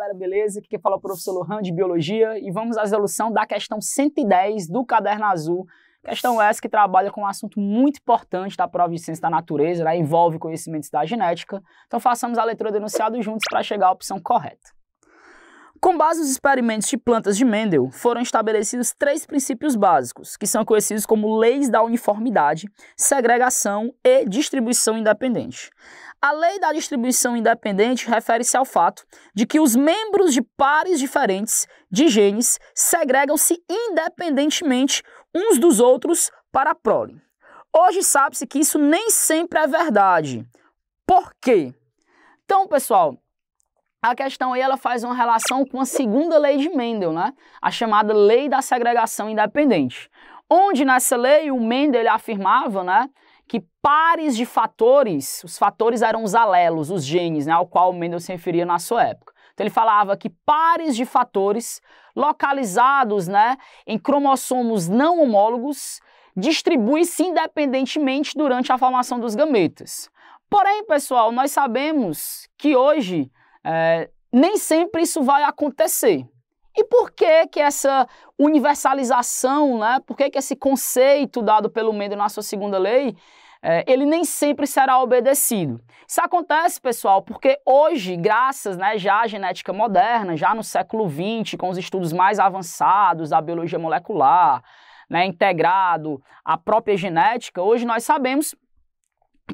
galera, beleza? Aqui quem fala é o professor Lohan de Biologia e vamos à resolução da questão 110 do Caderno Azul. Questão essa que trabalha com um assunto muito importante da prova de ciência da natureza, né? envolve conhecimentos da genética. Então façamos a leitura do enunciado juntos para chegar à opção correta. Com base nos experimentos de plantas de Mendel, foram estabelecidos três princípios básicos, que são conhecidos como leis da uniformidade, segregação e distribuição independente. A lei da distribuição independente refere-se ao fato de que os membros de pares diferentes de genes segregam-se independentemente uns dos outros para a prole. Hoje sabe-se que isso nem sempre é verdade. Por quê? Então, pessoal, a questão aí ela faz uma relação com a segunda lei de Mendel, né? a chamada lei da segregação independente, onde nessa lei o Mendel ele afirmava né, que pares de fatores, os fatores eram os alelos, os genes, né, ao qual Mendel se referia na sua época. Então ele falava que pares de fatores localizados né, em cromossomos não homólogos distribuem se independentemente durante a formação dos gametas. Porém, pessoal, nós sabemos que hoje é, nem sempre isso vai acontecer. E por que que essa universalização, né? por que, que esse conceito dado pelo Mendel na sua segunda lei, é, ele nem sempre será obedecido? Isso acontece, pessoal, porque hoje, graças né, já à genética moderna, já no século XX, com os estudos mais avançados da biologia molecular, né, integrado à própria genética, hoje nós sabemos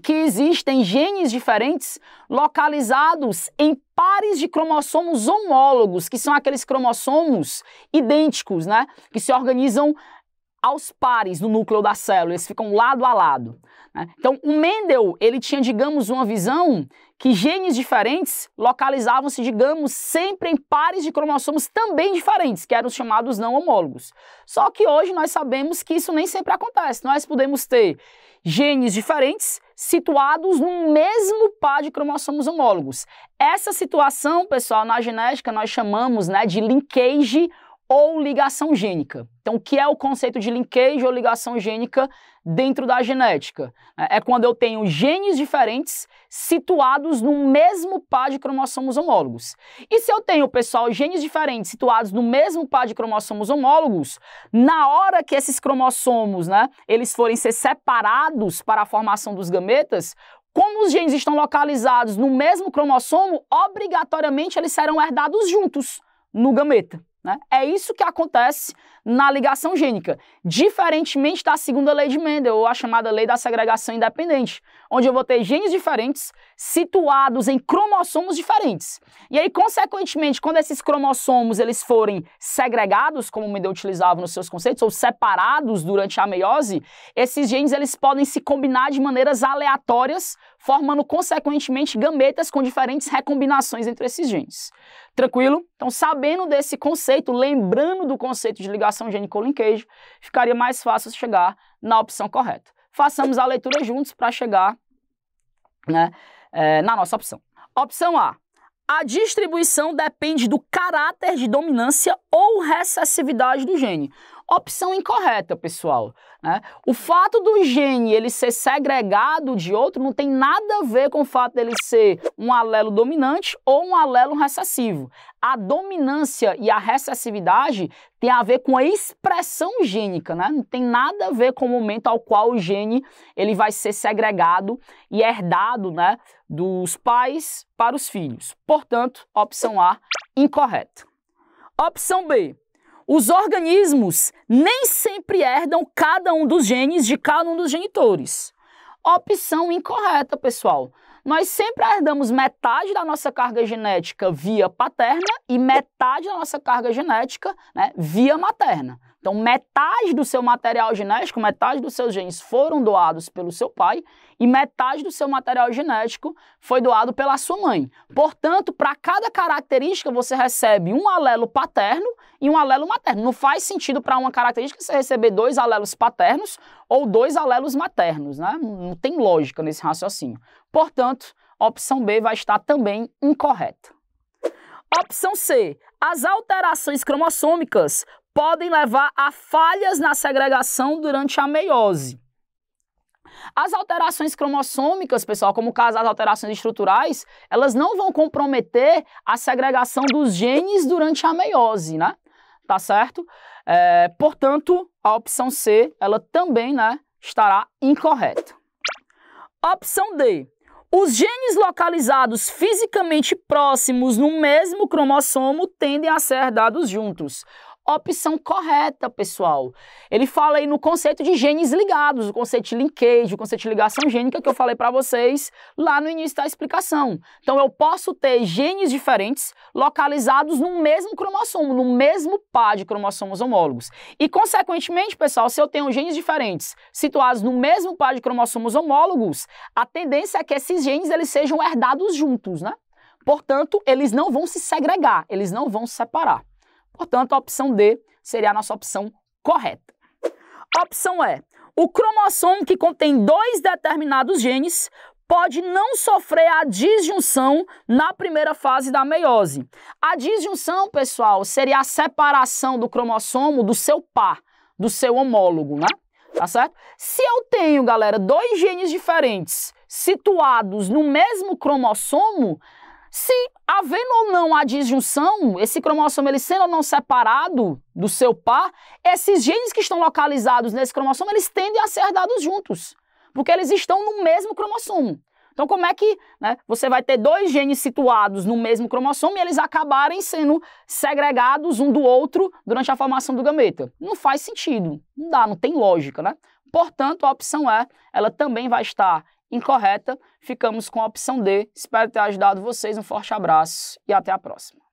que existem genes diferentes localizados em pares de cromossomos homólogos, que são aqueles cromossomos idênticos, né? Que se organizam aos pares no núcleo da célula, eles ficam lado a lado. Né? Então, o Mendel, ele tinha, digamos, uma visão que genes diferentes localizavam-se, digamos, sempre em pares de cromossomos também diferentes, que eram os chamados não homólogos. Só que hoje nós sabemos que isso nem sempre acontece. Nós podemos ter genes diferentes situados no mesmo par de cromossomos homólogos. Essa situação, pessoal, na genética nós chamamos né, de linkage ou ligação gênica. Então, o que é o conceito de linkage ou ligação gênica dentro da genética? É, é quando eu tenho genes diferentes situados no mesmo par de cromossomos homólogos. E se eu tenho, pessoal, genes diferentes situados no mesmo par de cromossomos homólogos, na hora que esses cromossomos, né, eles forem ser separados para a formação dos gametas, como os genes estão localizados no mesmo cromossomo, obrigatoriamente eles serão herdados juntos no gameta. Né? É isso que acontece na ligação gênica, diferentemente da segunda lei de Mendel, ou a chamada lei da segregação independente, onde eu vou ter genes diferentes situados em cromossomos diferentes. E aí, consequentemente, quando esses cromossomos eles forem segregados, como Mendel utilizava nos seus conceitos, ou separados durante a meiose, esses genes eles podem se combinar de maneiras aleatórias, formando consequentemente gametas com diferentes recombinações entre esses genes. Tranquilo? Então, sabendo desse conceito, lembrando do conceito de ligação operação genical linkage, ficaria mais fácil chegar na opção correta. Façamos a leitura juntos para chegar né, é, na nossa opção. Opção A. A distribuição depende do caráter de dominância ou recessividade do gene opção incorreta, pessoal. Né? O fato do gene ele ser segregado de outro não tem nada a ver com o fato dele ser um alelo dominante ou um alelo recessivo. A dominância e a recessividade tem a ver com a expressão gênica, né? Não tem nada a ver com o momento ao qual o gene ele vai ser segregado e herdado, né, dos pais para os filhos. Portanto, opção A incorreta. Opção B. Os organismos nem sempre herdam cada um dos genes de cada um dos genitores. Opção incorreta, pessoal. Nós sempre herdamos metade da nossa carga genética via paterna e metade da nossa carga genética né, via materna. Então, metade do seu material genético, metade dos seus genes foram doados pelo seu pai e metade do seu material genético foi doado pela sua mãe. Portanto, para cada característica você recebe um alelo paterno e um alelo materno. Não faz sentido para uma característica você receber dois alelos paternos ou dois alelos maternos, né? Não tem lógica nesse raciocínio. Portanto, a opção B vai estar também incorreta. Opção C. As alterações cromossômicas podem levar a falhas na segregação durante a meiose. As alterações cromossômicas, pessoal, como o caso das alterações estruturais, elas não vão comprometer a segregação dos genes durante a meiose, né? Tá certo? É, portanto, a opção C, ela também, né, estará incorreta. Opção D. Os genes localizados fisicamente próximos no mesmo cromossomo tendem a ser dados juntos opção correta, pessoal. Ele fala aí no conceito de genes ligados, o conceito de linkage, o conceito de ligação gênica que eu falei para vocês lá no início da explicação. Então eu posso ter genes diferentes localizados no mesmo cromossomo, no mesmo par de cromossomos homólogos. E consequentemente, pessoal, se eu tenho genes diferentes situados no mesmo par de cromossomos homólogos, a tendência é que esses genes eles sejam herdados juntos, né? Portanto, eles não vão se segregar, eles não vão se separar. Portanto, a opção D seria a nossa opção correta. A opção E. O cromossomo que contém dois determinados genes pode não sofrer a disjunção na primeira fase da meiose. A disjunção, pessoal, seria a separação do cromossomo do seu par, do seu homólogo, né? Tá certo? Se eu tenho, galera, dois genes diferentes situados no mesmo cromossomo, se havendo ou não a disjunção, esse cromossomo ele sendo ou não separado do seu par, esses genes que estão localizados nesse cromossomo, eles tendem a ser herdados juntos, porque eles estão no mesmo cromossomo. Então, como é que né, você vai ter dois genes situados no mesmo cromossomo e eles acabarem sendo segregados um do outro durante a formação do gameta? Não faz sentido, não dá, não tem lógica, né? Portanto, a opção é, ela também vai estar incorreta. Ficamos com a opção D. Espero ter ajudado vocês. Um forte abraço e até a próxima.